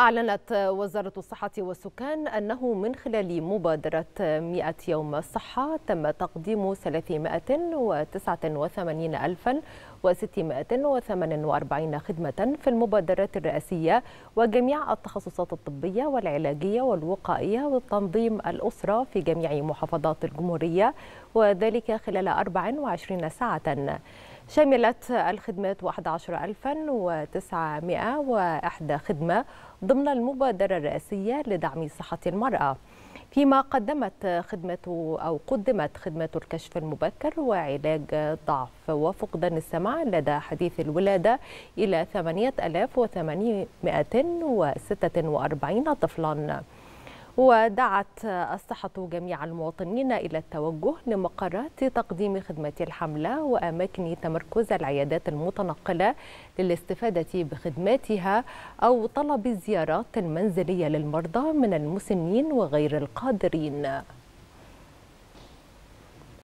أعلنت وزارة الصحة والسكان أنه من خلال مبادرة 100 يوم الصحة تم تقديم 389648 خدمة في المبادرات الرئاسية وجميع التخصصات الطبية والعلاجية والوقائية والتنظيم الأسرة في جميع محافظات الجمهورية وذلك خلال 24 ساعة شملت الخدمات 11901 خدمة ضمن المبادرة الرئاسية لدعم صحة المرأة فيما قدمت خدمة أو قدمت خدمة الكشف المبكر وعلاج ضعف وفقدان السمع لدى حديث الولادة إلى 8846 طفلاً ودعت الصحة جميع المواطنين إلى التوجه لمقرات تقديم خدمة الحملة وأماكن تمركز العيادات المتنقلة للاستفادة بخدماتها أو طلب الزيارات المنزلية للمرضى من المسنين وغير القادرين